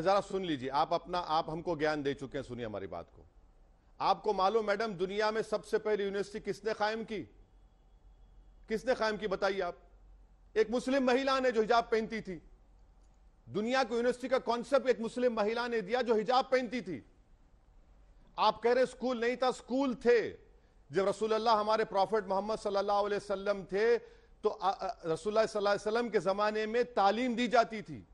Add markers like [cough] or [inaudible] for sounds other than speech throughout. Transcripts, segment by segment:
जरा सुन लीजिए आप अपना आप हमको ज्ञान दे चुके हैं सुनिए हमारी बात को आपको मालूम मैडम दुनिया में सबसे पहली यूनिवर्सिटी किसने कायम की किसने कायम की बताइए आप एक मुस्लिम महिला ने जो हिजाब पहनती थी दुनिया को यूनिवर्सिटी का कॉन्सेप्ट एक मुस्लिम महिला ने दिया जो हिजाब पहनती थी आप कह रहे स्कूल नहीं था स्कूल थे जब रसुल्ला हमारे प्रॉफिट मोहम्मद सल्लाम थे तो रसुल्ला के ज़माने में तालीम दी जाती थी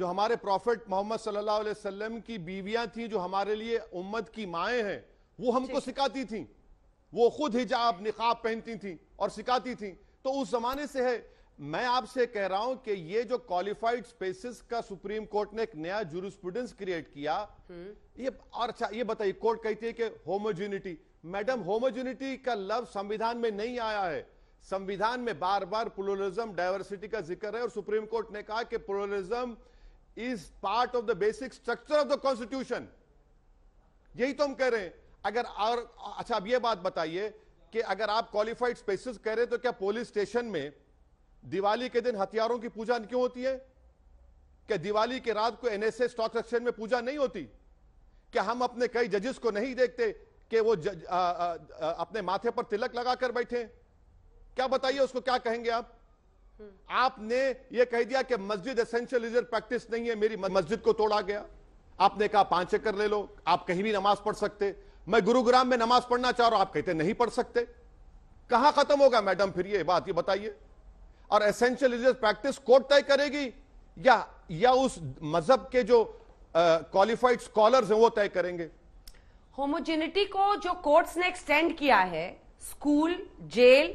जो हमारे प्रॉफिट मोहम्मद सल्लल्लाहु अलैहि वसल्लम की बीवियां थी जो हमारे लिए उम्मत की माएँ हैं वो हमको सिखाती थी वो खुद हिजाब निकाब पहनती थी और सिखाती थी तो उस जमाने से है मैं आपसे कह रहा हूं कि ये जो क्वालिफाइड स्पेसिस का सुप्रीम कोर्ट ने एक नया जुरिस्प्रूडेंस क्रिएट किया हम्म। ये और अच्छा ये बताइए कोर्ट कहती है कि होमोजुनिटी मैडम होमोजुनिटी का लव संविधान में नहीं आया है संविधान में बार बार प्लुरलिज्म डायवर्सिटी का जिक्र है और सुप्रीम कोर्ट ने कहा कि pluralism is part of the basic structure of the constitution यही तो हम कह रहे हैं अगर और अच्छा अब यह बात बताइए कि अगर आप क्वालिफाइड स्पेसिस कह रहे हैं तो क्या पुलिस स्टेशन में दिवाली के दिन हथियारों की पूजा क्यों होती है क्या दिवाली के रात को एनएसए स्टॉक एक्सचेंज में पूजा नहीं होती क्या हम अपने कई जजेस को नहीं देखते कि वो ज, आ, आ, आ, अपने माथे पर तिलक लगाकर बैठे क्या बताइए उसको क्या कहेंगे आप आपने यह कह दिया कि मस्जिद एसेंशियल प्रैक्टिस नहीं है मेरी मस्जिद को तोड़ा गया आपने कहा पांच एकड़ ले लो आप कहीं भी नमाज पढ़ सकते मैं गुरुग्राम में नमाज पढ़ना चाह रहा हूं आप कहते नहीं पढ़ सकते कहां खत्म होगा मैडम फिर ये बात ये बताइए और एसेंशियल रिलीजियस प्रैक्टिस कोर्ट तय करेगी या या उस मजहब के जो क्वालिफाइड स्कॉलर्स हैं वो तय करेंगे होमोजेनिटी को जो कोर्ट्स ने एक्सटेंड किया है स्कूल जेल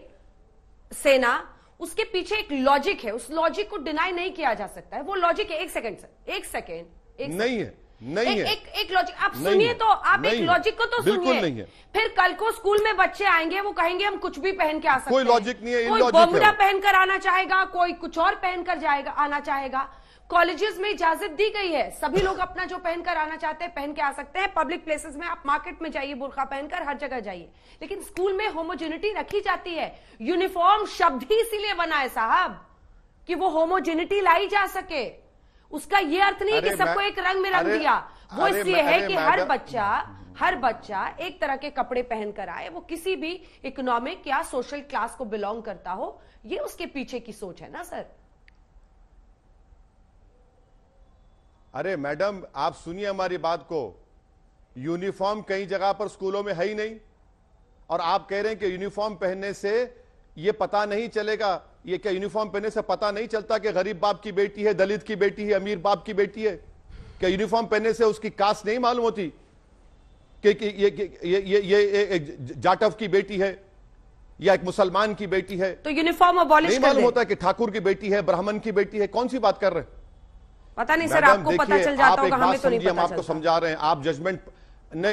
सेना उसके पीछे एक लॉजिक है उस लॉजिक को डिनाई नहीं किया जा सकता है वो लॉजिक है एक सेकंड सर एक सेकंड एक नहीं है नहीं एक, है एक एक लॉजिक आप सुनिए तो आप एक लॉजिक को तो सुनिए फिर कल को स्कूल में बच्चे आएंगे वो कहेंगे हम कुछ भी पहन के आ सकते कोई लॉजिक नहीं है कोई बमरा पहनकर आना चाहेगा कोई कुछ और पहनकर जाएगा आना चाहेगा कॉलेजेस में इजाजत दी गई है सभी लोग अपना जो पहनकर आना चाहते हैं पहन के आ सकते हैं पब्लिक प्लेसेस में आप मार्केट में जाइए बुरखा पहनकर हर जगह जाइए लेकिन स्कूल में होमोजेनिटी रखी जाती है यूनिफॉर्म शब्द ही इसीलिए बना है साहब कि वो होमोजेनिटी लाई जा सके उसका ये अर्थ नहीं कि सबको एक रंग में रंग दिया वो इसलिए है कि हर बच्चा हर बच्चा एक तरह के कपड़े पहनकर आए वो किसी भी इकोनॉमिक या सोशल क्लास को बिलोंग करता हो ये उसके पीछे की सोच है ना सर अरे मैडम आप सुनिए हमारी बात को यूनिफॉर्म कई जगह पर स्कूलों में है ही नहीं और आप कह रहे हैं कि यूनिफॉर्म पहनने से ये पता नहीं चलेगा ये क्या यूनिफॉर्म पहनने से पता नहीं चलता कि गरीब बाप की बेटी है दलित की बेटी है अमीर बाप की बेटी है क्या यूनिफॉर्म पहनने से उसकी कास्ट नहीं मालूम होती कि, ये ये, ये, ये, ये, ये जाटव की बेटी है या एक मुसलमान की बेटी है तो यूनिफॉर्म नहीं मालूम होता कि ठाकुर की बेटी है ब्राह्मण की बेटी है कौन सी बात कर रहे हैं पता नहीं सर आपको पता चल जाता होगा हमें तो नहीं हम आपको समझा रहे हैं आप जजमेंट ने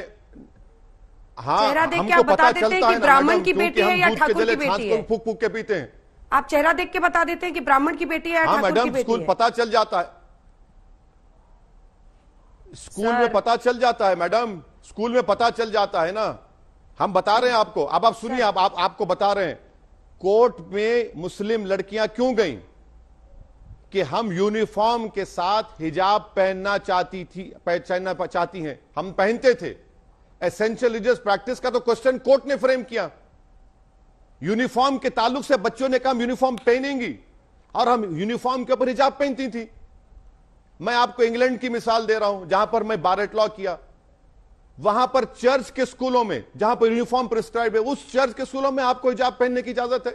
हाँ चेहरा देख के आप बता देते हैं कि ब्राह्मण की बेटी है या ठाकुर की बेटी है फूक फूक के पीते हैं आप चेहरा देख के बता देते हैं कि ब्राह्मण की बेटी है हाँ, मैडम स्कूल पता चल जाता है स्कूल में पता चल जाता है मैडम स्कूल में पता चल जाता है ना हम बता रहे हैं आपको अब आप सुनिए आप, आप आपको बता रहे हैं कोर्ट में मुस्लिम लड़कियां क्यों गईं कि हम यूनिफॉर्म के साथ हिजाब पहनना चाहती थी पहचानना चाहती हैं हम पहनते थे एसेंशियल रिलीजियस प्रैक्टिस का तो क्वेश्चन कोर्ट ने फ्रेम किया यूनिफॉर्म के ताल्लुक से बच्चों ने कहा यूनिफॉर्म पहनेंगी और हम यूनिफॉर्म के ऊपर हिजाब पहनती थी मैं आपको इंग्लैंड की मिसाल दे रहा हूं जहां पर मैं बारेट लॉ किया वहां पर चर्च के स्कूलों में जहां पर यूनिफॉर्म प्रिस्क्राइब है उस चर्च के स्कूलों में आपको हिजाब पहनने की इजाजत है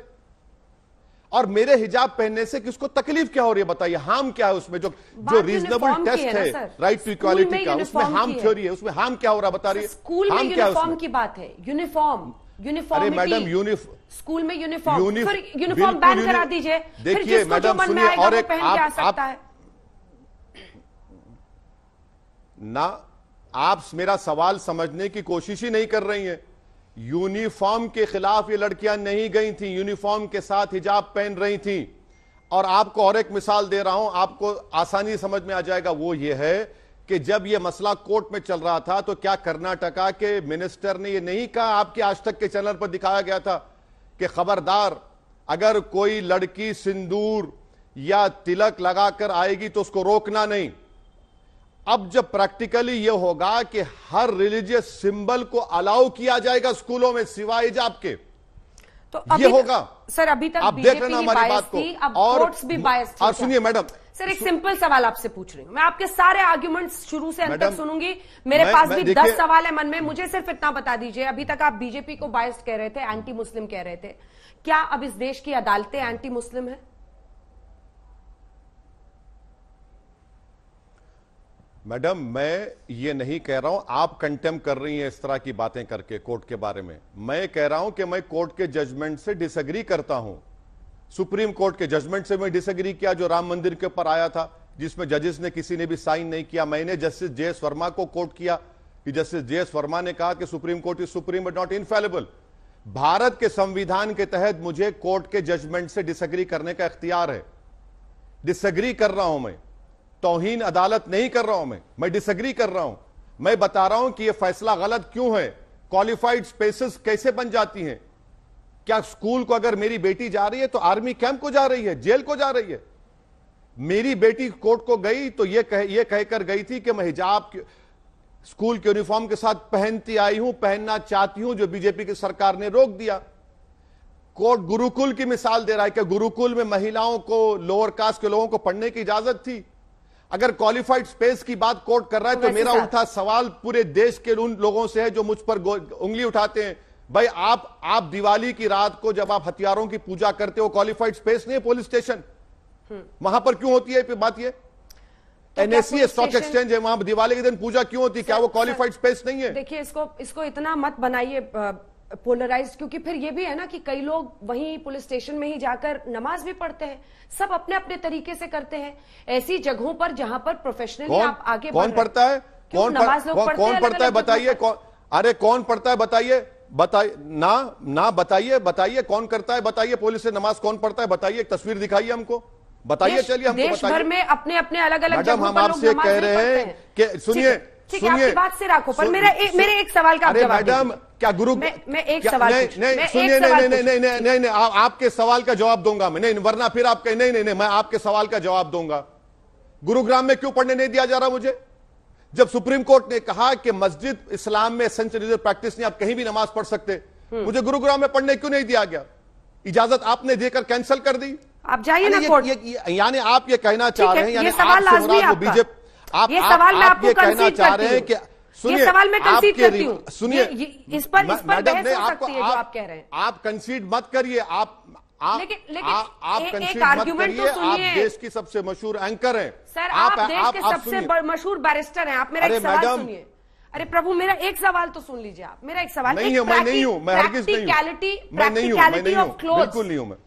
और मेरे हिजाब पहनने से किसको तकलीफ क्या हो रही है बताइए हार्म क्या है उसमें जो जो रीजनेबल टेस्ट है, राइट टू इक्वालिटी का उसमें हार्म थ्योरी है उसमें हार्म क्या हो रहा बता रही है स्कूल क्या यूनिफॉर्म की बात है यूनिफॉर्म यूनिफॉर्म अरे मैडम यूनिफॉर्म स्कूल में यूनिफॉर्म यूनिफॉर्म बैन करा दीजिए देखिए मैडम सुनिए और एक आप ना आप मेरा सवाल समझने की कोशिश ही नहीं कर रही हैं यूनिफॉर्म के खिलाफ ये लड़कियां नहीं गई थी यूनिफॉर्म के साथ हिजाब पहन रही थी और आपको और एक मिसाल दे रहा हूं आपको आसानी समझ में आ जाएगा वो ये है कि जब यह मसला कोर्ट में चल रहा था तो क्या कर्नाटका के मिनिस्टर ने यह नहीं कहा आपके आज तक के चैनल पर दिखाया गया था कि खबरदार अगर कोई लड़की सिंदूर या तिलक लगाकर आएगी तो उसको रोकना नहीं अब जब प्रैक्टिकली यह होगा कि हर रिलीजियस सिंबल को अलाउ किया जाएगा स्कूलों में सिवाय हिजाब के तो अभी ये होगा सर अभी तक आप देख रहे हमारी बात को और भी बायस और सुनिए मैडम सर एक सिंपल सवाल आपसे पूछ रही हूँ मैं आपके सारे आर्ग्यूमेंट्स शुरू से अंत तक सुनूंगी मेरे मैं, पास मैं, भी दस सवाल है मन में मुझे सिर्फ इतना बता दीजिए अभी तक आप बीजेपी को बायस कह रहे थे एंटी मुस्लिम कह रहे थे क्या अब इस देश की अदालतें एंटी मुस्लिम है मैडम मैं ये नहीं कह रहा हूं आप कंटेम कर रही हैं इस तरह की बातें करके कोर्ट के बारे में मैं कह रहा हूं कि मैं कोर्ट के जजमेंट से डिसएग्री करता हूं सुप्रीम कोर्ट के जजमेंट से मैं डिसएग्री किया जो राम मंदिर के ऊपर आया था जिसमें जजेस ने किसी ने भी साइन नहीं किया मैंने जस्टिस जे एस वर्मा को कोर्ट किया कि जस्टिस जे एस वर्मा ने कहा कि supreme court is supreme but not infallible Bharat के संविधान के तहत मुझे कोर्ट के जजमेंट से डिसएग्री करने का इख्तियार है डिसएग्री कर रहा हूं मैं तोहन अदालत नहीं कर रहा हूं मैं मैं डिसग्री कर रहा हूं मैं बता रहा हूं कि यह फैसला गलत क्यों है क्वालिफाइड स्पेसेस कैसे बन जाती हैं क्या स्कूल को अगर मेरी बेटी जा रही है तो आर्मी कैंप को जा रही है जेल को जा रही है मेरी बेटी कोर्ट को गई तो यह कह ये कहकर गई थी कि मैं हिजाब स्कूल के यूनिफॉर्म के साथ पहनती आई हूं पहनना चाहती हूं जो बीजेपी की सरकार ने रोक दिया कोर्ट गुरुकुल की मिसाल दे रहा है कि गुरुकुल में महिलाओं को लोअर कास्ट के लोगों को पढ़ने की इजाजत थी अगर क्वालिफाइड स्पेस की बात कोर्ट कर रहा है तो मेरा उल्टा सवाल पूरे देश के उन लोगों से है जो मुझ पर उंगली उठाते हैं भाई आप आप दिवाली की रात को जब आप हथियारों की पूजा करते हो क्वालिफाइड स्पेस नहीं है पुलिस स्टेशन वहां पर क्यों होती है बात ये एनएससी स्टॉक एक्सचेंज है वहां दिवाली के दिन पूजा क्यों होती है क्या वो क्वालिफाइड स्पेस नहीं है देखिए इसको इसको इतना मत बनाइए पोलराइज क्योंकि फिर ये भी है ना कि कई लोग वहीं पुलिस स्टेशन में ही जाकर नमाज भी पढ़ते हैं सब अपने अपने तरीके से करते हैं ऐसी जगहों पर जहां पर प्रोफेशनली आप आगे कौन पढ़ता है कौन नमाज कौन पढ़ता है बताइए अरे कौन पढ़ता है बताइए बताइए ना ना बताइए बताइए कौन करता है बताइए पुलिस से नमाज कौन पढ़ता है बताइए एक तस्वीर दिखाइए हमको बताइए चलिए हमको देश भर में अपने अपने अलग अलग जगह हम आपसे कह रहे हैं कि सुनिए सुनिए बात से राखो पर मेरा मेरे एक सवाल का मैडम क्या गुरु मैं, एक सवाल नहीं नहीं सुनिए नहीं नहीं नहीं नहीं नहीं नहीं आपके सवाल का जवाब दूंगा मैं नहीं वरना फिर आप कहीं नहीं नहीं मैं आपके सवाल का जवाब दूंगा गुरुग्राम में क्यों पढ़ने नहीं दिया जा रहा मुझे जब सुप्रीम कोर्ट ने कहा कि मस्जिद इस्लाम में सेंचुरीजर प्रैक्टिस नहीं आप कहीं भी नमाज पढ़ सकते हम्म। मुझे गुरुग्राम में पढ़ने क्यों नहीं दिया गया इजाजत आपने देकर कैंसिल कर दी आप जाइए ना कोर्ट यानी आप ये कहना चाह रहे हैं यानी आप बीजेपी आप ये सवाल आप, आप ये कहना चाह रहे हैं कि ये सवाल मैं कंसीड करती हूँ सुनिए इस पर इस पर बहस हो सकती है जो आप कह रहे हैं आप कंसीड मत करिए आप आप लेकिन लेकिन आ, आप ए, एक आर्ग्यूमेंट तो सुनिए आप देश की सबसे मशहूर एंकर हैं सर आप, आप देश आप, के आप सबसे मशहूर बैरिस्टर हैं आप मेरा एक सवाल सुनिए अरे प्रभु मेरा एक सवाल तो सुन लीजिए आप मेरा एक सवाल नहीं मैं नहीं हूँ मैं प्रैक्टिकलिटी प्रैक्टिकलिटी ऑफ क्लोथ बिल्कुल नहीं हूँ मैं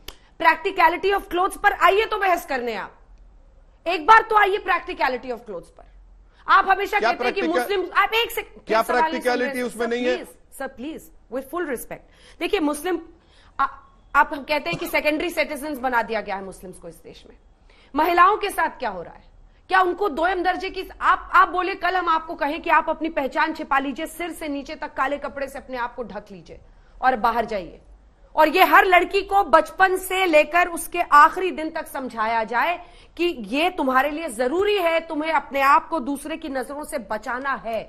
प्रैक्टिकलिटी ऑफ क्लोथ्स पर आइए तो बहस करने आप एक बार तो आइए प्रैक्टिकलिटी ऑफ क्लोथ्स पर आप हमेशा कहते हैं कि मुस्लिम आप एक से क्या प्रैक्टिकलिटी उसमें नहीं है sir please with full respect देखिए मुस्लिम आप हम कहते हैं कि सेकेंडरी सिटीजन बना दिया गया है मुस्लिम्स को इस देश में महिलाओं के साथ क्या हो रहा है क्या उनको दोयम दर्जे की आप आप बोले कल हम आपको कहें कि आप अपनी पहचान छिपा लीजिए सिर से नीचे तक काले कपड़े से अपने आप को ढक लीजिए और बाहर जाइए और ये हर लड़की को बचपन से लेकर उसके आखिरी दिन तक समझाया जाए कि ये तुम्हारे लिए जरूरी है तुम्हें अपने आप को दूसरे की नजरों से बचाना है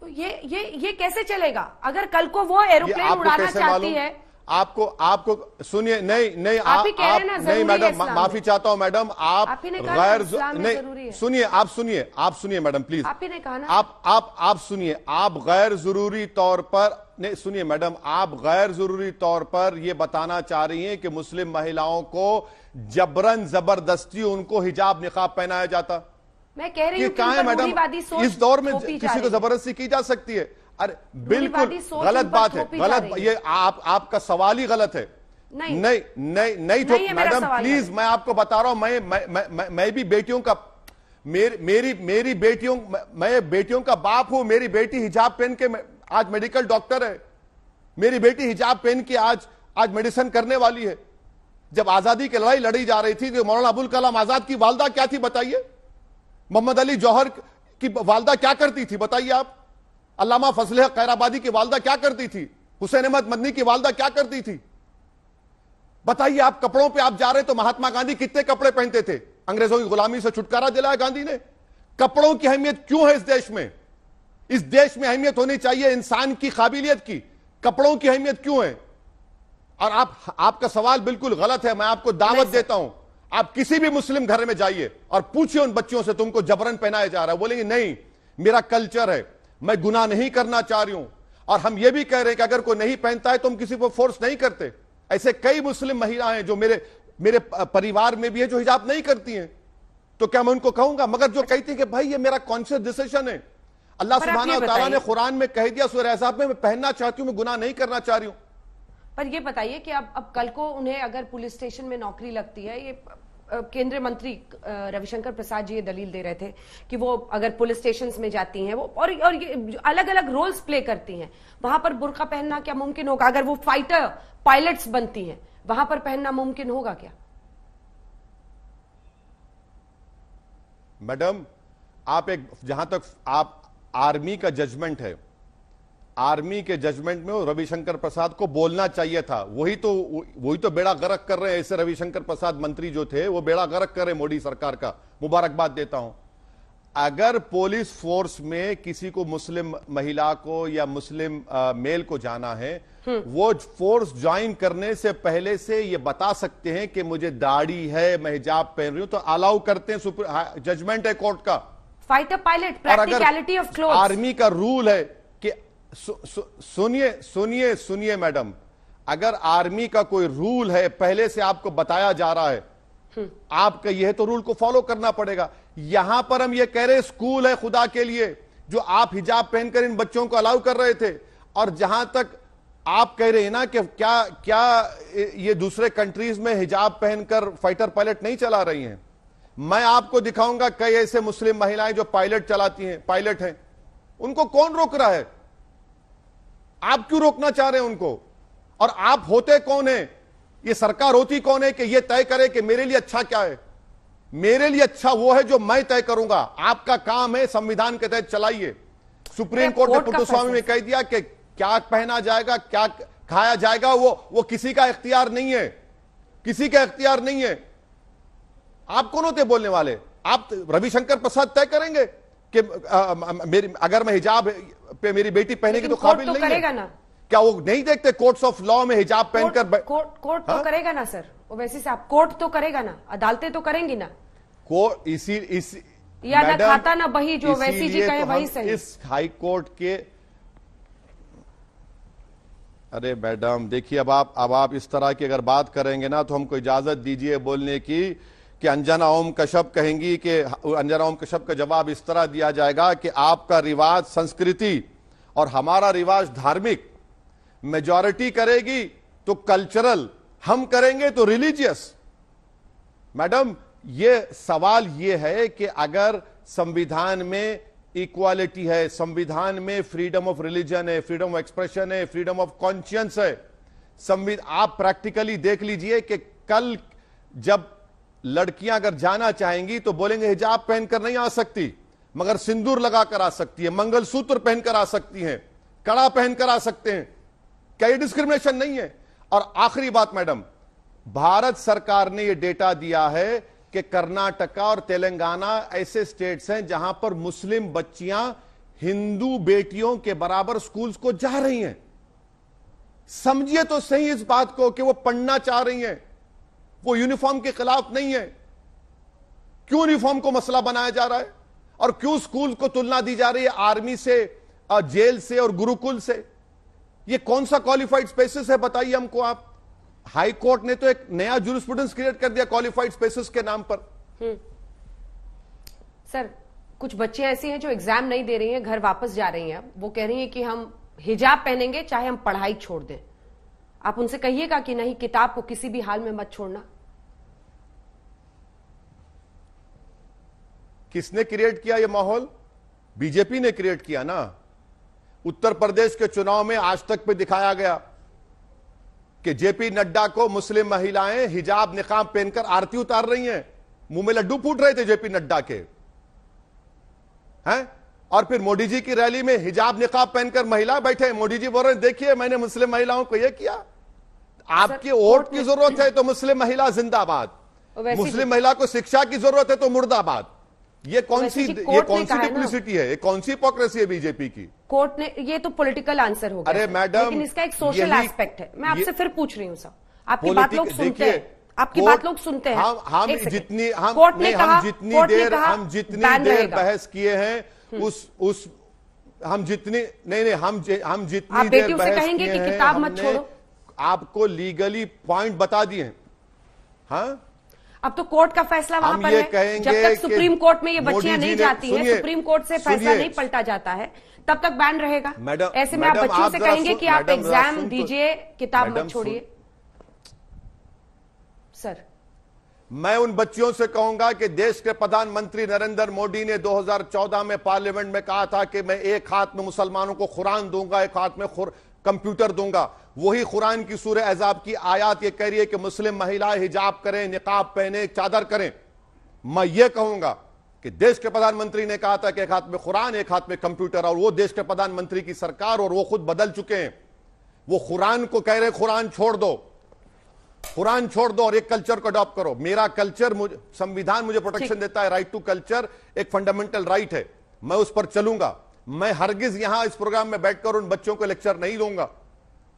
तो ये ये ये कैसे चलेगा अगर कल को वो एरोप्लेन उड़ाना चाहती है आपको आपको सुनिए नहीं नहीं आप, आप, आप नहीं मैडम माफी चाहता हूं मैडम आप गैर नहीं सुनिए आप सुनिए आप सुनिए मैडम प्लीज आप ही ने कहा ना आप आप आप सुनिए आप गैर जरूरी तौर पर नहीं सुनिए मैडम आप गैर जरूरी तौर पर यह बताना चाह रही हैं कि मुस्लिम महिलाओं को जबरन जबरदस्ती उनको हिजाब निकाब पहनाया जाता मैं कह रही हूं मैडम इस दौर में किसी को जबरदस्ती की जा सकती है अरे बिल्कुल गलत बात है गलत ये आप आपका सवाल ही गलत है नहीं नहीं नहीं नहीं तो मैडम प्लीज मैं आपको बता रहा हूं मैं मैं मैं, मैं भी बेटियों का मेर, मेरी मेरी बेटियों मैं बेटियों का बाप हूं मेरी बेटी हिजाब पहन के आज मेडिकल डॉक्टर है मेरी बेटी हिजाब पहन के आज आज मेडिसिन करने वाली है जब आजादी की लड़ाई लड़ी जा रही थी तो मौलाना अबुल कलाम आजाद की वालदा क्या थी बताइए मोहम्मद अली जौहर की वालदा क्या करती थी बताइए आप अलामा फसलह खैराबादी की वालदा क्या करती थी हुसैन अहमद मदनी की वालदा क्या करती थी बताइए आप कपड़ों पे आप जा रहे तो महात्मा गांधी कितने कपड़े पहनते थे अंग्रेजों की गुलामी से छुटकारा दिलाया गांधी ने कपड़ों की अहमियत क्यों है इस देश में इस देश में अहमियत होनी चाहिए इंसान की काबिलियत की कपड़ों की अहमियत क्यों है और आप आपका सवाल बिल्कुल गलत है मैं आपको दावत देता हूं आप किसी भी मुस्लिम घर में जाइए और पूछिए उन बच्चों से तुमको जबरन पहनाया जा रहा है बोलेंगे नहीं मेरा कल्चर है मैं गुना नहीं करना चाह रही हूं और हम यह भी कह रहे हैं कि अगर कोई नहीं पहनता है तो हम किसी को फोर्स नहीं करते ऐसे कई मुस्लिम महिलाएं जो मेरे मेरे परिवार में भी है जो हिजाब नहीं करती हैं तो क्या मैं उनको कहूंगा मगर जो कहती है कि भाई ये मेरा कॉन्शियस डिसीजन है अल्लाह सुबहाना तला ने कुरान में कह दिया सुरह में मैं पहनना चाहती हूँ मैं गुनाह नहीं करना चाह रही हूँ पर ये बताइए कि अब अब कल को उन्हें अगर पुलिस स्टेशन में नौकरी लगती है ये केंद्रीय मंत्री रविशंकर प्रसाद जी ये दलील दे रहे थे कि वो अगर पुलिस स्टेशन में जाती हैं वो और और ये अलग अलग रोल्स प्ले करती हैं वहां पर बुरका पहनना क्या मुमकिन होगा अगर वो फाइटर पायलट्स बनती हैं वहां पर पहनना मुमकिन होगा क्या मैडम आप एक जहां तक आप आर्मी का जजमेंट है आर्मी के जजमेंट में रविशंकर प्रसाद को बोलना चाहिए था वही तो वही तो बेड़ा गरक कर रहे हैं ऐसे रविशंकर प्रसाद मंत्री जो थे वो बेड़ा गरक कर रहे मोदी सरकार का मुबारकबाद देता हूं अगर पुलिस फोर्स में किसी को मुस्लिम महिला को या मुस्लिम आ, मेल को जाना है हम्म। वो फोर्स ज्वाइन करने से पहले से ये बता सकते हैं कि मुझे दाढ़ी है मैं हिजाब पहन रही हूं तो अलाउ करते हैं हाँ, जजमेंट है कोर्ट का fighter pilot practicality of army का रूल है सुनिए सुनिए सुनिए मैडम अगर आर्मी का कोई रूल है पहले से आपको बताया जा रहा है आपका यह तो रूल को फॉलो करना पड़ेगा यहां पर हम यह कह रहे स्कूल है खुदा के लिए जो आप हिजाब पहनकर इन बच्चों को अलाउ कर रहे थे और जहां तक आप कह रहे हैं ना कि क्या क्या ये दूसरे कंट्रीज में हिजाब पहनकर फाइटर पायलट नहीं चला रही हैं मैं आपको दिखाऊंगा कई ऐसे मुस्लिम महिलाएं जो पायलट चलाती हैं पायलट हैं उनको कौन रोक रहा है आप क्यों रोकना चाह रहे हैं उनको और आप होते कौन है ये सरकार होती कौन है कि ये तय करे कि मेरे लिए अच्छा क्या है मेरे लिए अच्छा वो है जो मैं तय करूंगा आपका काम है संविधान के तहत चलाइए सुप्रीम कोर्ट ने पुटुस्वामी ने कह दिया कि क्या पहना जाएगा क्या खाया जाएगा वो वो किसी का इख्तियार नहीं है किसी का इख्तियार नहीं है आप कौन होते बोलने वाले आप रविशंकर प्रसाद तय करेंगे कि आ, मेरी अगर मैं हिजाब पे मेरी बेटी पहने की तो काबिल तो नहीं करेगा ना क्या वो नहीं देखते कोर्ट्स ऑफ लॉ में हिजाब पहनकर कोर्ट कोर्ट तो हाँ? करेगा ना सर से आप कोर्ट तो करेगा ना अदालतें तो करेंगी ना कोर्ट इसी इस या ना खाता ना बही जो वैसी जी कहे तो वही सही इस हाई कोर्ट के अरे मैडम देखिए अब आप अब आप इस तरह की अगर बात करेंगे ना तो हमको इजाजत दीजिए बोलने की कि अंजना ओम कश्यप कहेंगी कि अंजना ओम कश्यप का जवाब इस तरह दिया जाएगा कि आपका रिवाज संस्कृति और हमारा रिवाज धार्मिक मेजॉरिटी करेगी तो कल्चरल हम करेंगे तो रिलीजियस मैडम ये सवाल ये है कि अगर संविधान में इक्वालिटी है संविधान में फ्रीडम ऑफ रिलीजन है फ्रीडम ऑफ एक्सप्रेशन है फ्रीडम ऑफ कॉन्शियंस है संविधान आप प्रैक्टिकली देख लीजिए कि कल जब लड़कियां अगर जाना चाहेंगी तो बोलेंगे हिजाब पहनकर नहीं आ सकती मगर सिंदूर लगाकर आ सकती है मंगलसूत्र पहनकर आ सकती हैं कड़ा पहनकर आ सकते हैं क्या ये डिस्क्रिमिनेशन नहीं है और आखिरी बात मैडम भारत सरकार ने यह डेटा दिया है कि कर्नाटका और तेलंगाना ऐसे स्टेट्स हैं जहां पर मुस्लिम बच्चियां हिंदू बेटियों के बराबर स्कूल्स को जा रही हैं समझिए तो सही इस बात को कि वो पढ़ना चाह रही हैं वो यूनिफॉर्म के खिलाफ नहीं है क्यों यूनिफॉर्म को मसला बनाया जा रहा है और क्यों स्कूल को तुलना दी जा रही है आर्मी से जेल से और गुरुकुल से ये कौन सा क्वालिफाइड स्पेसिस है बताइए हमको आप हाई कोर्ट ने तो एक नया स्टूडेंट क्रिएट कर दिया क्वालिफाइड स्पेसिस के नाम पर हम्म। सर कुछ बच्चे ऐसे हैं जो एग्जाम नहीं दे रही हैं घर वापस जा रही हैं वो कह रही हैं कि हम हिजाब पहनेंगे चाहे हम पढ़ाई छोड़ दें आप उनसे कहिएगा कि नहीं किताब को किसी भी हाल में मत छोड़ना किसने क्रिएट किया यह माहौल बीजेपी ने क्रिएट किया ना उत्तर प्रदेश के चुनाव में आज तक पे दिखाया गया कि जेपी नड्डा को मुस्लिम महिलाएं हिजाब निकाम पहनकर आरती उतार रही हैं मुंह में लड्डू फूट रहे थे जेपी नड्डा के हैं और फिर मोदी जी की रैली में हिजाब निकाब पहनकर महिला बैठे मोदी जी बोल रहे देखिए मैंने मुस्लिम महिलाओं को यह किया आपके वोट की जरूरत है तो मुस्लिम महिला जिंदाबाद मुस्लिम महिला को शिक्षा की जरूरत है तो मुर्दाबाद ये कौन सी ये कौन सी डिप्लिसिटी है ये कौन सी हिपोक्रेसी है बीजेपी की कोर्ट ने ये तो पॉलिटिकल आंसर हो गया अरे मैडम लेकिन इसका एक सोशल एस्पेक्ट है मैं आपसे फिर पूछ रही हूँ सर आपकी बात लोग सुनते हैं आपकी बात लोग सुनते हैं हम हम जितनी हम जितनी देर हम जितनी देर बहस किए हैं हम्म। उस उस हम जितनी नहीं नहीं हम हम जितनी आप देर बहस कहेंगे कि किताब मत छोड़ो आपको लीगली पॉइंट बता दिए हाँ अब तो कोर्ट का फैसला वहां पर है जब तक सुप्रीम कोर्ट में ये बच्चियां नहीं जाती हैं सुप्रीम कोर्ट से फैसला नहीं पलटा जाता है तब तक बैन रहेगा मैडम ऐसे में आप बच्चों से कहेंगे कि आप एग्जाम तो- दीजिए किताब मत छोड़िए मैं उन बच्चियों से कहूंगा कि देश के प्रधानमंत्री नरेंद्र मोदी ने 2014 में पार्लियामेंट में कहा था कि मैं एक हाथ में मुसलमानों को कुरान दूंगा एक हाथ में कंप्यूटर दूंगा वही कुरान की सूर्य एजाब की आयात ये कह रही है कि मुस्लिम महिलाएं हिजाब करें निकाब पहने चादर करें मैं ये कहूंगा कि देश के प्रधानमंत्री ने कहा था कि एक हाथ में कुरान एक हाथ में कंप्यूटर और वो देश के प्रधानमंत्री की सरकार और वो खुद बदल चुके हैं वो कुरान को कह रहे कुरान छोड़ दो कुरान छोड़ दो और एक कल्चर को अडॉप्ट करो मेरा कल्चर मुझे संविधान मुझे प्रोटेक्शन देता है राइट टू कल्चर एक फंडामेंटल राइट है मैं उस पर चलूंगा मैं हरगिज यहां इस प्रोग्राम में बैठकर उन बच्चों को लेक्चर नहीं दूंगा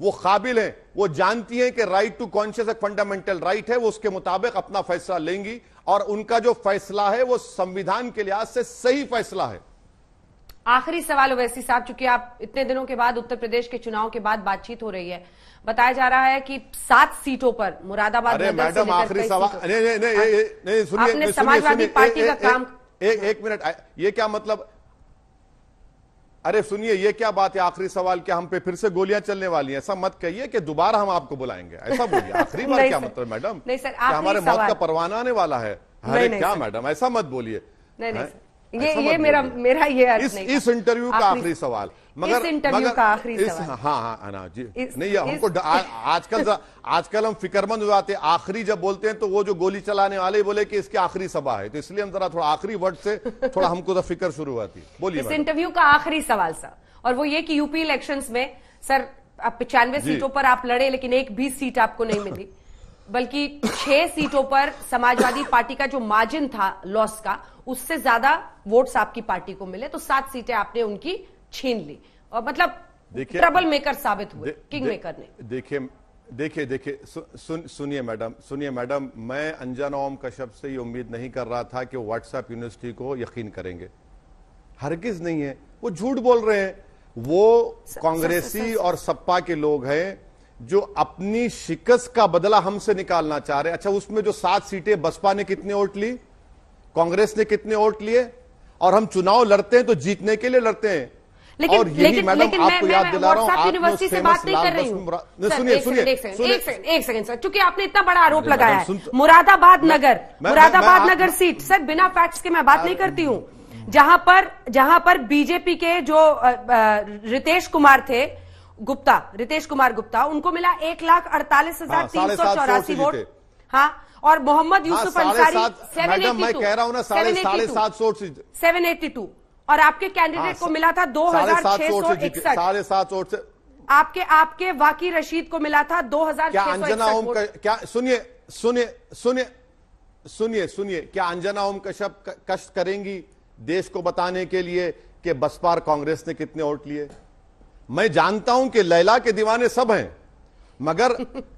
वो काबिल हैं वो जानती हैं कि राइट टू कॉन्शियस एक फंडामेंटल राइट है वो उसके मुताबिक अपना फैसला लेंगी और उनका जो फैसला है वो संविधान के लिहाज से सही फैसला है आखिरी सवाल ओवैसी साहब चूंकि आप इतने दिनों के बाद उत्तर प्रदेश के चुनाव के बाद बातचीत हो रही है बताया जा रहा है कि सात सीटों पर मुरादाबाद अरे मैडम आखिरी सवाल नहीं नहीं नहीं नहीं सुनिए आपने समाजवादी पार्टी का काम एक एक मिनट ये क्या मतलब अरे सुनिए ये क्या बात है आखिरी सवाल क्या हम पे फिर से गोलियां चलने वाली हैं ऐसा मत कहिए कि दोबारा हम आपको बुलाएंगे ऐसा बोलिए आखिरी बार [laughs] क्या मतलब मैडम नहीं सर हमारे मौत का परवाना आने वाला है अरे क्या मैडम ऐसा मत बोलिए नहीं नहीं ये ये मेरा मेरा ये अर्थ इस, नहीं इस इंटरव्यू का आखिरी सवाल मगर इस इंटरव्यू का आखिरी सवाल हाँ हाँ, हाँ अना जी इस, नहीं इस, हमको आजकल आजकल हम फिक्रमंद हो जाते हैं आखिरी जब बोलते हैं तो वो जो गोली चलाने वाले बोले कि इसकी आखिरी सभा है तो इसलिए हम जरा थोड़ा आखिरी वर्ड से थोड़ा [laughs] हमको तो फिक्र शुरू हुआ थी बोलिए इस इंटरव्यू का आखिरी सवाल सर और वो ये कि यूपी इलेक्शन में सर आप पिचानवे सीटों पर आप लड़े लेकिन एक भी सीट आपको नहीं मिली बल्कि छह सीटों पर समाजवादी पार्टी का जो मार्जिन था लॉस का उससे ज्यादा वोट्स आपकी पार्टी को मिले तो सात सीटें आपने उनकी छीन ली और मतलब ट्रबल मेकर साबित हुए किंग मेकर ने देखिए देखिए देखिए सुन सुनिए मैडम सुनिए मैडम मैं अंजना ओम कश्यप से ये उम्मीद नहीं कर रहा था कि व्हाट्सएप यूनिवर्सिटी को यकीन करेंगे हरगिज नहीं है वो झूठ बोल रहे हैं वो कांग्रेसी और सपा के लोग हैं जो अपनी शिकस्त का बदला हमसे निकालना चाह रहे हैं अच्छा उसमें जो सात सीटें बसपा ने कितने वोट ली कांग्रेस ने कितने वोट लिए और हम चुनाव लड़ते हैं तो जीतने के लिए लड़ते हैं लेकिन और यही लेकिन, मैडम लेकिन आपको मैं, याद दिला रहा हूँ यूनिवर्सिटी से बात नहीं कर रही हूँ सुनिए सुनिए एक सेकंड सर क्योंकि आपने इतना बड़ा आरोप लगाया है मुरादाबाद नगर मुरादाबाद नगर सीट सर बिना फैक्ट्स के मैं बात नहीं करती हूँ जहां पर जहां पर बीजेपी के जो रितेश कुमार थे गुप्ता रितेश कुमार गुप्ता उनको मिला एक लाख अड़तालीस हजार हाँ, तीन सौ चौरासी वोट हाँ और मोहम्मद हाँ, यूसुफ अंसारी सेवन ना साढ़े सात सौ सेवन एटी टू और आपके कैंडिडेट हाँ, को मिला था दो हजार छह सौ साढ़े सात सौ आपके आपके वाकी रशीद को मिला था दो हजार क्या अंजना ओम क्या सुनिए सुनिए सुनिए सुनिए सुनिए क्या अंजना ओम कश्यप कष्ट करेंगी देश को बताने के लिए कि बसपा कांग्रेस ने कितने वोट लिए मैं जानता हूं कि लैला के दीवाने सब हैं मगर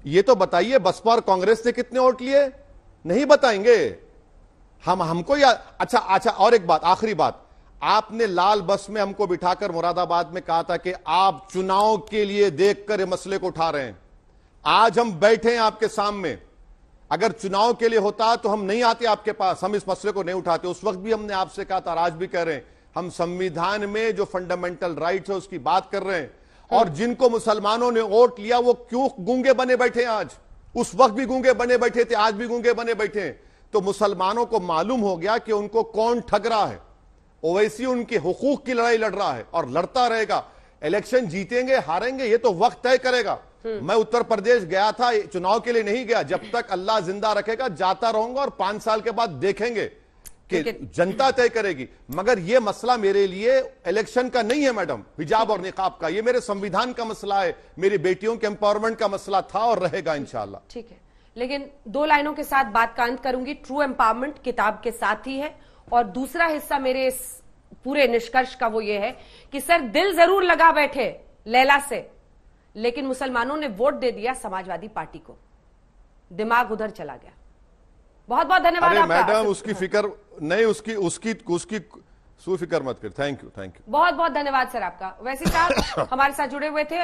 ये तो बताइए बसपा और कांग्रेस ने कितने वोट लिए नहीं बताएंगे हम हमको या अच्छा अच्छा और एक बात आखिरी बात आपने लाल बस में हमको बिठाकर मुरादाबाद में कहा था कि आप चुनाव के लिए देखकर मसले को उठा रहे हैं आज हम बैठे हैं आपके सामने अगर चुनाव के लिए होता तो हम नहीं आते आपके पास हम इस मसले को नहीं उठाते उस वक्त भी हमने आपसे कहा था आज भी कह रहे हैं हम संविधान में जो फंडामेंटल राइट्स है उसकी बात कर रहे हैं हाँ। और जिनको मुसलमानों ने वोट लिया वो क्यों गूंगे बने बैठे आज उस वक्त भी गूंगे बने बैठे थे आज भी गूंगे बने बैठे हैं तो मुसलमानों को मालूम हो गया कि उनको कौन ठग रहा है ओवैसी उनके हुकूक की लड़ाई लड़ रहा है और लड़ता रहेगा इलेक्शन जीतेंगे हारेंगे ये तो वक्त तय करेगा हम्म। मैं उत्तर प्रदेश गया था चुनाव के लिए नहीं गया जब तक अल्लाह जिंदा रखेगा जाता रहूंगा और पांच साल के बाद देखेंगे कि जनता तय करेगी मगर यह मसला मेरे लिए इलेक्शन का नहीं है मैडम हिजाब और निकाब का यह मेरे संविधान का मसला है मेरी बेटियों के एम्पावरमेंट का मसला था और रहेगा इंशाला ठीक है लेकिन दो लाइनों के साथ बात का अंत करूंगी ट्रू एम्पावरमेंट किताब के साथ ही है और दूसरा हिस्सा मेरे इस पूरे निष्कर्ष का वो ये है कि सर दिल जरूर लगा बैठे लैला से लेकिन मुसलमानों ने वोट दे दिया समाजवादी पार्टी को दिमाग उधर चला गया बहुत बहुत धन्यवाद मैडम उसकी फिक्र नहीं उसकी उसकी उसकी सुफिक्र मत कर थैंक यू थैंक यू बहुत बहुत धन्यवाद सर आपका वैसे साहब [coughs] हमारे साथ जुड़े हुए थे